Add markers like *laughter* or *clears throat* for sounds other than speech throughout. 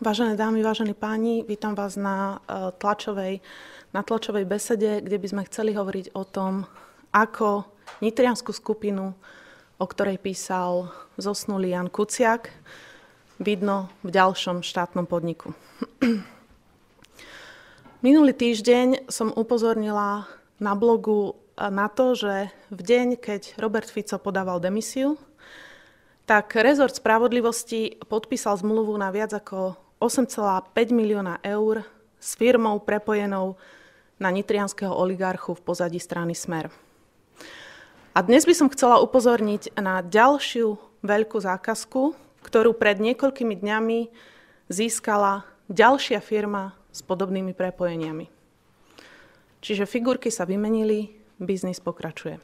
Vážené dámy, vážení páni, vítam vás na e, tlačovej, na tlačovej besede, kde by sme chceli hovoriť o tom, ako nitrianskú skupinu, o ktorej písal zosnulý Jan Kuciak, vidno v ďalšom štátnom podniku. *clears throat* Minulý týždeň som upozornila na blogu e, na to, že v deň, keď Robert Fico podával demisiu, tak rezort spravodlivosti podpísal zmluvu na viac ako 8,5 milióna eur s firmou prepojenou na nitrianského oligarchu v pozadí strany Smer. A dnes by som chcela upozorniť na ďalšiu veľkú zákazku, ktorú pred niekoľkými dňami získala ďalšia firma s podobnými prepojeniami. Čiže figurky sa vymenili, biznis pokračuje.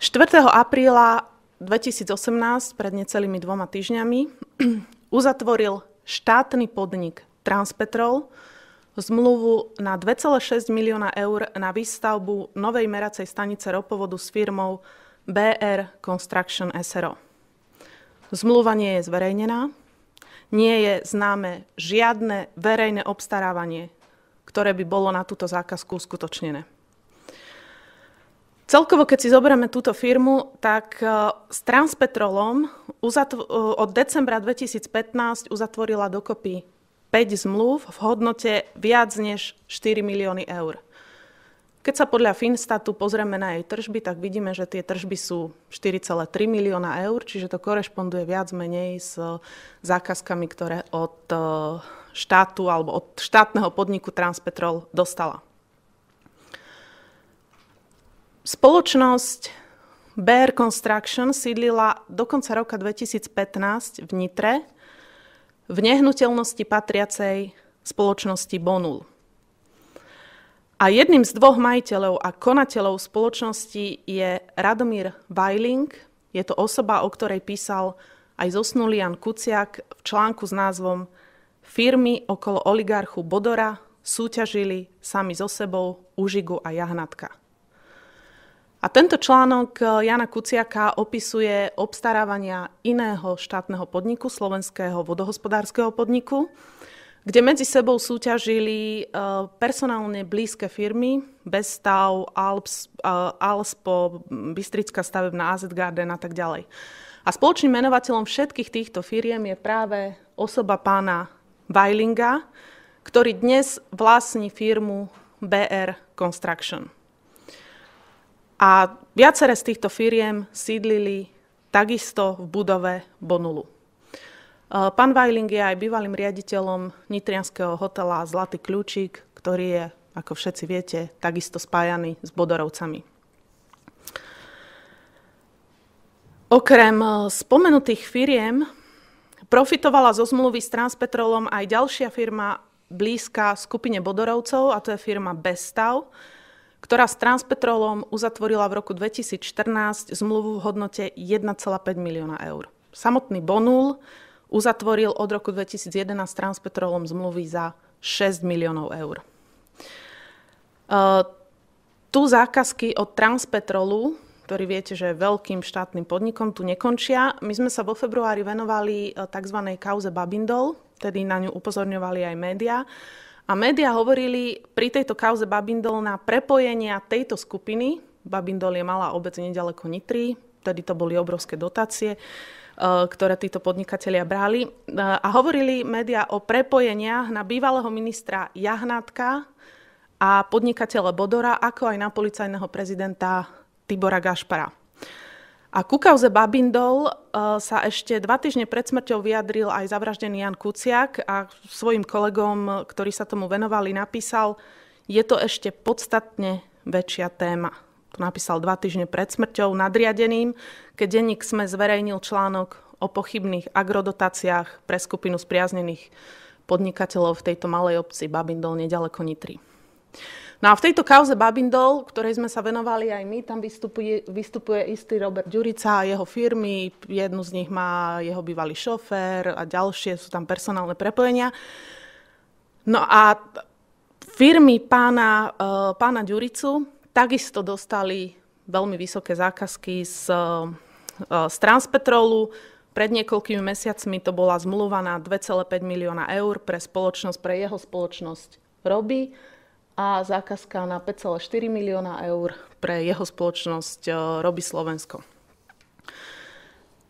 4. apríla 2018, pred necelými dvoma týždňami, *clears throat* uzatvoril štátny podnik Transpetrol zmluvu na 2,6 milióna eur na výstavbu novej meracej stanice ropovodu s firmou BR Construction SRO. Zmluva nie je zverejnená, nie je známe žiadne verejné obstarávanie, ktoré by bolo na túto zákazku uskutočnené. Celkovo, keď si zoberieme túto firmu, tak e, s Transpetrolom e, od decembra 2015 uzatvorila dokopy 5 zmluv v hodnote viac než 4 milióny eur. Keď sa podľa Finstatu pozrieme na jej tržby, tak vidíme, že tie tržby sú 4,3 milióna eur, čiže to korešponduje viac menej s e, zákazkami, ktoré od štátu alebo od štátneho podniku Transpetrol dostala. Spoločnosť Bear Construction sídlila do konca roka 2015 v Nitre v nehnuteľnosti patriacej spoločnosti Bonul. A jedným z dvoch majiteľov a konateľov spoločnosti je Radomír Vajling. Je to osoba, o ktorej písal aj zosnulý Jan Kuciak v článku s názvom Firmy okolo oligarchu Bodora súťažili sami so sebou Užigu a Jahnatka. A tento článok eh, Jana Kuciaka opisuje obstarávania iného štátneho podniku, slovenského vodohospodárskeho podniku, kde medzi sebou súťažili eh, personálne blízke firmy Bestav, Alps, eh, Alspo, Bystrická stavebná AZ Garden a tak ďalej. A spoločným menovateľom všetkých týchto firiem je práve osoba pána Weilinga, ktorý dnes vlastní firmu BR Construction. A viaceré z týchto firiem sídlili takisto v budove Bonulu. E, pán Vajling je aj bývalým riaditeľom nitrianského hotela Zlatý kľúčik, ktorý je, ako všetci viete, takisto spájaný s Bodorovcami. Okrem e, spomenutých firiem profitovala zo zmluvy s Transpetrolom aj ďalšia firma blízka skupine Bodorovcov, a to je firma Bestav, ktorá s Transpetrolom uzatvorila v roku 2014 zmluvu v hodnote 1,5 milióna eur. Samotný Bonul uzatvoril od roku 2011 s Transpetrolom zmluvy za 6 miliónov eur. E, tu zákazky od Transpetrolu, ktorý viete, že je veľkým štátnym podnikom, tu nekončia. My sme sa vo februári venovali e, tzv. kauze Babindol, tedy na ňu upozorňovali aj médiá. A médiá hovorili pri tejto kauze Babindol na prepojenia tejto skupiny. Babindol je malá obec nedaleko Nitry, vtedy to boli obrovské dotácie, e, ktoré títo podnikatelia brali. E, a hovorili médiá o prepojeniach na bývalého ministra Jahnátka a podnikateľa Bodora, ako aj na policajného prezidenta Tibora Gašpara. A ku kauze Babindol eh, sa ešte dva týždne pred smrťou vyjadril aj zavraždený Jan Kuciak a svojim kolegom, ktorí sa tomu venovali, napísal, je to ešte podstatne väčšia téma. To napísal dva týždne pred smrťou nadriadeným, keď denník sme zverejnil článok o pochybných agrodotáciách pre skupinu spriaznených podnikateľov v tejto malej obci Babindol nedaleko Nitry. No a v tejto kauze Babindol, ktorej sme sa venovali aj my, tam vystupuje, vystupuje istý Robert Ďurica a jeho firmy, jednu z nich má jeho bývalý šofér a ďalšie, sú tam personálne prepojenia. No a firmy pána, eh, pána Ďuricu takisto dostali veľmi vysoké zákazky z, eh, z Transpetrolu, pred niekoľkými mesiacmi to bola zmluva na 2,5 milióna eur pre spoločnosť, pre jeho spoločnosť Roby a zákazka na 5,4 milióna eur pre jeho spoločnosť e, Robi Slovensko.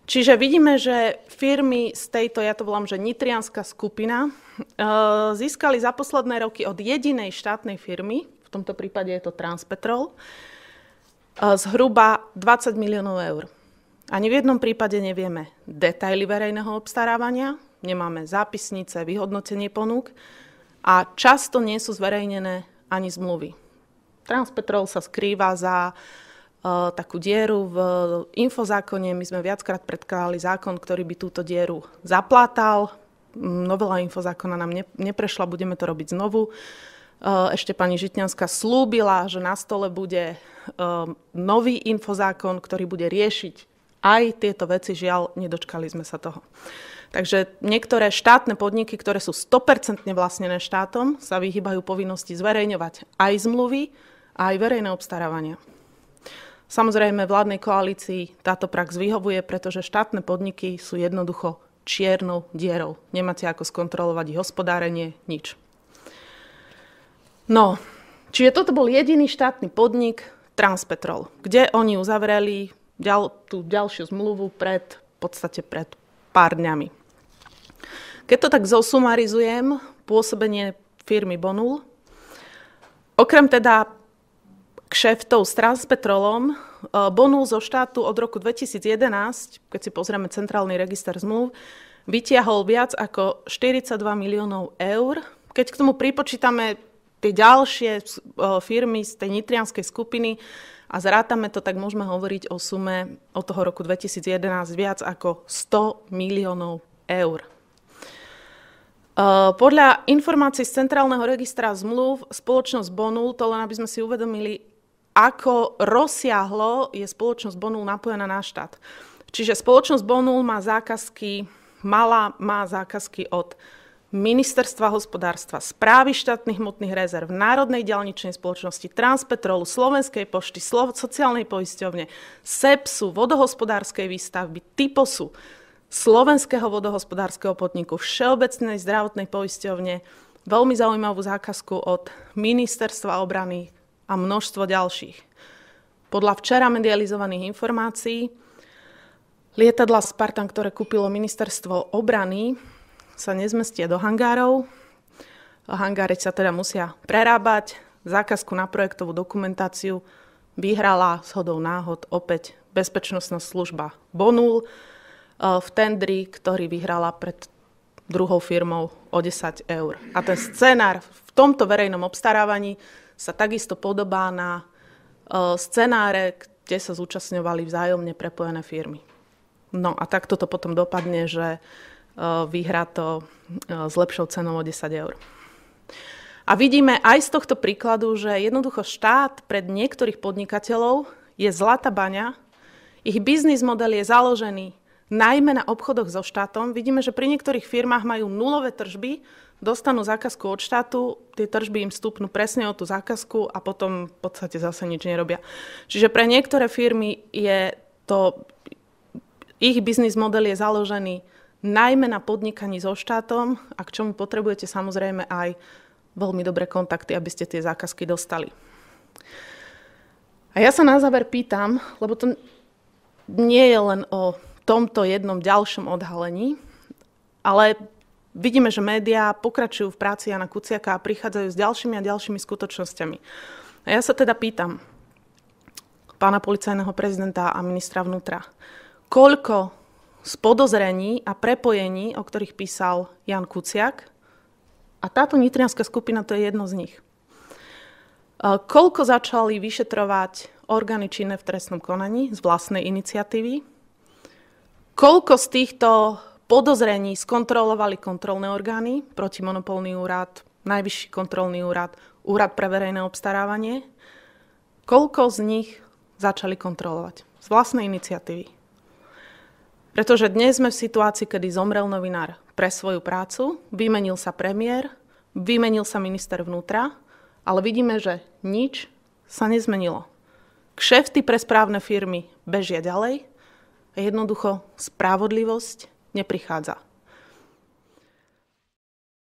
Čiže vidíme, že firmy z tejto, ja to volám, že nitrianská skupina, e, získali za posledné roky od jedinej štátnej firmy, v tomto prípade je to Transpetrol, e, zhruba 20 miliónov eur. Ani v jednom prípade nevieme detaily verejného obstarávania, nemáme zápisnice, vyhodnotenie ponúk a často nie sú zverejnené ani zmluvy. Transpetrol sa skrýva za e, takú dieru v infozákone. My sme viackrát predkladali zákon, ktorý by túto dieru zaplátal. Mm, novela infozákona nám neprešla, budeme to robiť znovu. E, ešte pani Žitňanská slúbila, že na stole bude e, nový infozákon, ktorý bude riešiť aj tieto veci, žiaľ, nedočkali sme sa toho. Takže niektoré štátne podniky, ktoré sú 100% vlastnené štátom, sa vyhýbajú povinnosti zverejňovať aj zmluvy, aj verejné obstarávania. Samozrejme, vládnej koalícii táto prax vyhovuje, pretože štátne podniky sú jednoducho čiernou dierou. Nemáte ako skontrolovať ich hospodárenie, nič. No, čiže toto bol jediný štátny podnik Transpetrol, kde oni uzavreli ďal, tú ďalšiu zmluvu pred, v podstate pred pár dňami. Keď to tak zosumarizujem, pôsobenie firmy Bonul, okrem teda kšeftov s Transpetrolom, e, Bonul zo štátu od roku 2011, keď si pozrieme centrálny register zmluv, vytiahol viac ako 42 miliónov eur. Keď k tomu pripočítame tie ďalšie e, firmy z tej nitrianskej skupiny, a zrátame to, tak môžeme hovoriť o sume od toho roku 2011 viac ako 100 miliónov eur. E, podľa informácií z Centrálneho registra zmluv spoločnosť Bonul, to len aby sme si uvedomili, ako rozsiahlo je spoločnosť Bonul napojená na štát. Čiže spoločnosť Bonul má zákazky, mala má zákazky od Ministerstva hospodárstva, správy štátnych hmotných rezerv, Národnej ďalničnej spoločnosti, Transpetrolu, Slovenskej pošty, Slo- sociálnej poisťovne, SEPSu, vodohospodárskej výstavby, TIPOSu, Slovenského vodohospodárskeho podniku, Všeobecnej zdravotnej poisťovne, veľmi zaujímavú zákazku od Ministerstva obrany a množstvo ďalších. Podľa včera medializovaných informácií lietadla Spartan, ktoré kúpilo ministerstvo obrany, sa nezmestia do hangárov. Hangáre sa teda musia prerábať. Zákazku na projektovú dokumentáciu vyhrala s hodou náhod opäť bezpečnostná služba Bonul eh, v tendri, ktorý vyhrala pred druhou firmou o 10 eur. A ten scenár v tomto verejnom obstarávaní sa takisto podobá na eh, scenáre, kde sa zúčastňovali vzájomne prepojené firmy. No a takto to potom dopadne, že Eh, vyhrá to eh, s lepšou cenou o 10 eur. A vidíme aj z tohto príkladu, že jednoducho štát pred niektorých podnikateľov je zlata baňa, ich biznis model je založený najmä na obchodoch so štátom. Vidíme, že pri niektorých firmách majú nulové tržby, dostanú zákazku od štátu, tie tržby im stúpnú presne o tú zákazku a potom v podstate zase nič nerobia. Čiže pre niektoré firmy je to, ich biznis model je založený najmä na podnikaní so štátom a k čomu potrebujete samozrejme aj veľmi dobré kontakty, aby ste tie zákazky dostali. A ja sa na záver pýtam, lebo to nie je len o tomto jednom ďalšom odhalení, ale vidíme, že médiá pokračujú v práci Jana Kuciaka a prichádzajú s ďalšími a ďalšími skutočnosťami. A ja sa teda pýtam pána policajného prezidenta a ministra vnútra, koľko z podozrení a prepojení, o ktorých písal Jan Kuciak. A táto nitrianská skupina to je jedno z nich. E, koľko začali vyšetrovať orgány činné v trestnom konaní z vlastnej iniciatívy? Koľko z týchto podozrení skontrolovali kontrolné orgány, protimonopolný úrad, najvyšší kontrolný úrad, úrad pre verejné obstarávanie? Koľko z nich začali kontrolovať z vlastnej iniciatívy? Pretože dnes sme v situácii, kedy zomrel novinár pre svoju prácu, vymenil sa premiér, vymenil sa minister vnútra, ale vidíme, že nič sa nezmenilo. Kšefty pre správne firmy bežia ďalej a jednoducho spravodlivosť neprichádza.